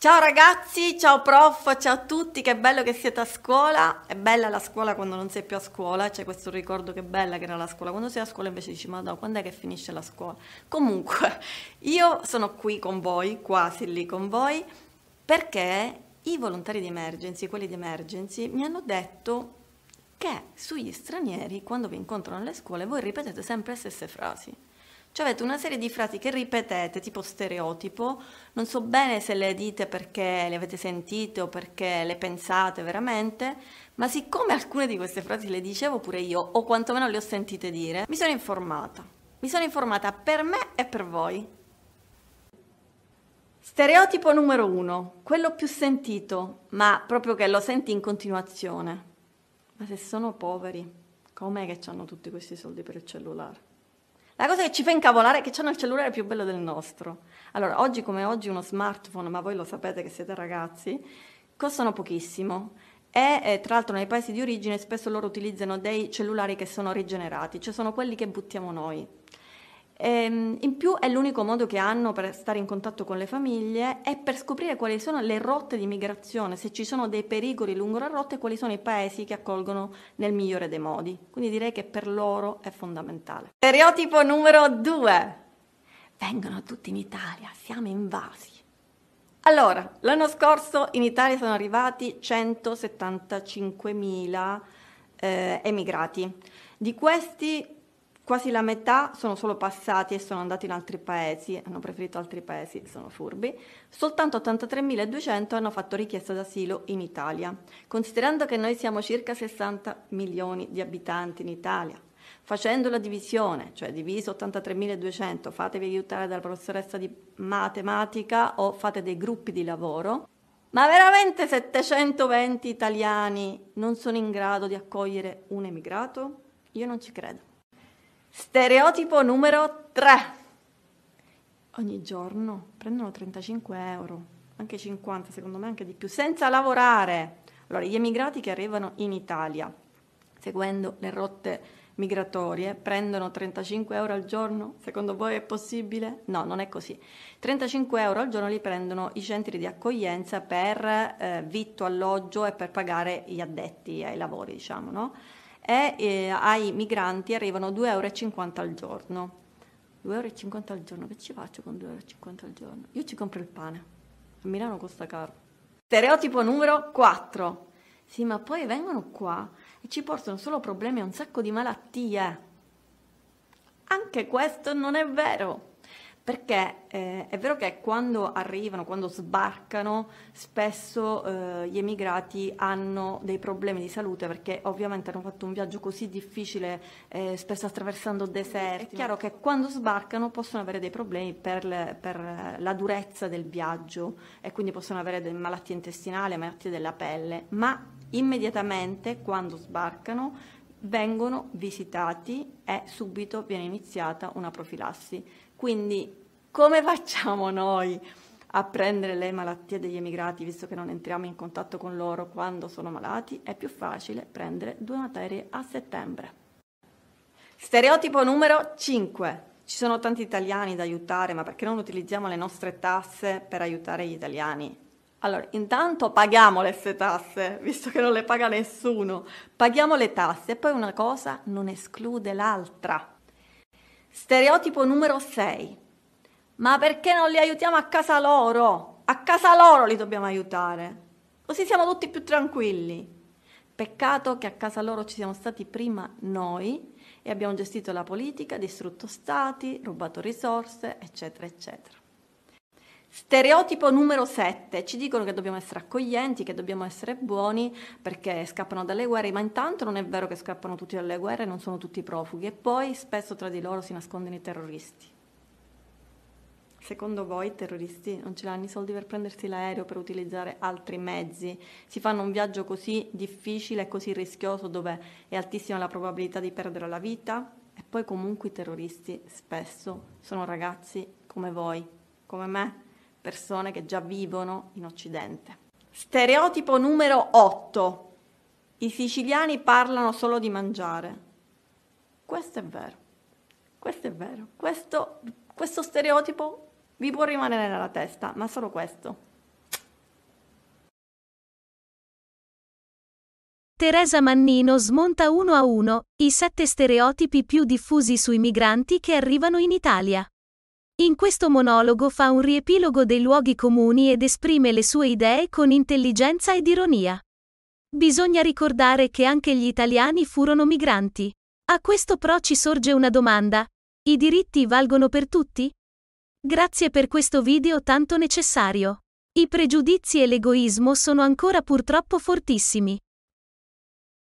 Ciao ragazzi, ciao prof, ciao a tutti, che bello che siete a scuola. È bella la scuola quando non sei più a scuola, c'è questo ricordo che bella che era la scuola. Quando sei a scuola invece dici, ma no, quando è che finisce la scuola? Comunque, io sono qui con voi, quasi lì con voi, perché i volontari di emergency, quelli di emergency, mi hanno detto che sugli stranieri, quando vi incontrano alle scuole, voi ripetete sempre le stesse frasi. Cioè avete una serie di frasi che ripetete, tipo stereotipo, non so bene se le dite perché le avete sentite o perché le pensate veramente, ma siccome alcune di queste frasi le dicevo pure io, o quantomeno le ho sentite dire, mi sono informata. Mi sono informata per me e per voi. Stereotipo numero uno, quello più sentito, ma proprio che lo senti in continuazione. Ma se sono poveri, com'è che hanno tutti questi soldi per il cellulare? La cosa che ci fa incavolare è che hanno il cellulare più bello del nostro. Allora, oggi come oggi uno smartphone, ma voi lo sapete che siete ragazzi, costano pochissimo. E eh, tra l'altro nei paesi di origine spesso loro utilizzano dei cellulari che sono rigenerati, cioè sono quelli che buttiamo noi. Ehm, in più è l'unico modo che hanno per stare in contatto con le famiglie e per scoprire quali sono le rotte di migrazione, se ci sono dei pericoli lungo la rotta e quali sono i paesi che accolgono nel migliore dei modi. Quindi direi che per loro è fondamentale. Stereotipo numero due. Vengono tutti in Italia, siamo invasi. Allora, l'anno scorso in Italia sono arrivati 175.000 eh, emigrati. Di questi Quasi la metà sono solo passati e sono andati in altri paesi, hanno preferito altri paesi, sono furbi. Soltanto 83.200 hanno fatto richiesta d'asilo in Italia. Considerando che noi siamo circa 60 milioni di abitanti in Italia, facendo la divisione, cioè diviso 83.200, fatevi aiutare dalla professoressa di matematica o fate dei gruppi di lavoro, ma veramente 720 italiani non sono in grado di accogliere un emigrato? Io non ci credo. Stereotipo numero 3. Ogni giorno prendono 35 euro, anche 50, secondo me anche di più, senza lavorare. Allora, gli emigrati che arrivano in Italia, seguendo le rotte migratorie, prendono 35 euro al giorno? Secondo voi è possibile? No, non è così. 35 euro al giorno li prendono i centri di accoglienza per eh, vitto, alloggio e per pagare gli addetti ai lavori, diciamo, no? e eh, ai migranti arrivano 2,50 euro al giorno. 2,50 euro al giorno, che ci faccio con 2,50 euro al giorno? Io ci compro il pane, a Milano costa caro. Stereotipo numero 4. Sì, ma poi vengono qua e ci portano solo problemi e un sacco di malattie. Anche questo non è vero perché eh, è vero che quando arrivano, quando sbarcano, spesso eh, gli emigrati hanno dei problemi di salute perché ovviamente hanno fatto un viaggio così difficile, eh, spesso attraversando deserti. È chiaro che quando sbarcano possono avere dei problemi per, le, per la durezza del viaggio e quindi possono avere delle malattie intestinali, malattie della pelle, ma immediatamente quando sbarcano vengono visitati e subito viene iniziata una profilassi quindi come facciamo noi a prendere le malattie degli emigrati, visto che non entriamo in contatto con loro quando sono malati? È più facile prendere due materie a settembre. Stereotipo numero 5. Ci sono tanti italiani da aiutare, ma perché non utilizziamo le nostre tasse per aiutare gli italiani? Allora, intanto paghiamo le sue tasse, visto che non le paga nessuno. Paghiamo le tasse e poi una cosa non esclude l'altra. Stereotipo numero 6. Ma perché non li aiutiamo a casa loro? A casa loro li dobbiamo aiutare. Così siamo tutti più tranquilli. Peccato che a casa loro ci siamo stati prima noi e abbiamo gestito la politica, distrutto stati, rubato risorse, eccetera, eccetera. Stereotipo numero 7, ci dicono che dobbiamo essere accoglienti, che dobbiamo essere buoni perché scappano dalle guerre, ma intanto non è vero che scappano tutti dalle guerre, non sono tutti profughi e poi spesso tra di loro si nascondono i terroristi. Secondo voi i terroristi non ce l'hanno i soldi per prendersi l'aereo, per utilizzare altri mezzi? Si fanno un viaggio così difficile e così rischioso dove è altissima la probabilità di perdere la vita? E poi comunque i terroristi spesso sono ragazzi come voi, come me, persone che già vivono in Occidente. Stereotipo numero 8. I siciliani parlano solo di mangiare. Questo è vero, questo è vero. Questo, questo stereotipo vi può rimanere nella testa, ma solo questo. Teresa Mannino smonta uno a uno i sette stereotipi più diffusi sui migranti che arrivano in Italia. In questo monologo fa un riepilogo dei luoghi comuni ed esprime le sue idee con intelligenza ed ironia. Bisogna ricordare che anche gli italiani furono migranti. A questo pro ci sorge una domanda. I diritti valgono per tutti? Grazie per questo video tanto necessario. I pregiudizi e l'egoismo sono ancora purtroppo fortissimi.